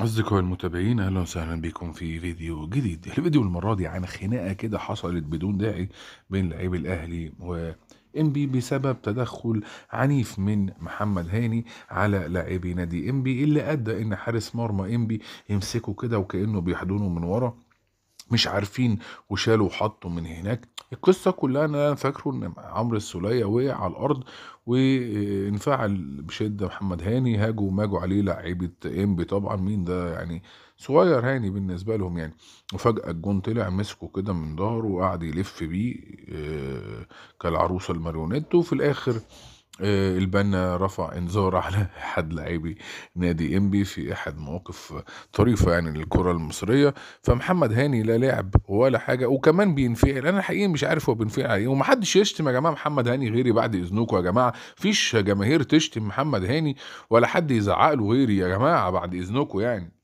أصدقائي المتابعين أهلا وسهلا بكم في فيديو جديد الفيديو المرة دي عن خناقة كده حصلت بدون داعي بين لعيب الأهلي و انبي بسبب تدخل عنيف من محمد هاني على لاعبي نادي انبي اللي ادى ان حارس مرمى انبي يمسكه كده وكانه بيحضنه من ورا مش عارفين وشالوا وحطوا من هناك القصة كلها انا فاكره ان عمرو السولية وقع على الارض وانفعل بشدة محمد هاني هاجوا وماجوا عليه لعيبة انبي طبعا مين ده يعني صغير هاني بالنسبة لهم يعني وفجأة الجون طلع مسكه كده من ظهره وقعد يلف بيه آه، كالعروسة الماريونيت وفي الاخر آه، البنا رفع انذار على احد لاعبي نادي انبي في احد مواقف طريفه يعني للكره المصريه فمحمد هاني لا لعب ولا حاجه وكمان بينفعل انا حقيقي مش عارف هو بينفعل ايه ومحدش يشتم يا جماعه محمد هاني غيري بعد اذنكم يا جماعه فيش جماهير تشتم محمد هاني ولا حد يزعق له غيري يا جماعه بعد اذنكم يعني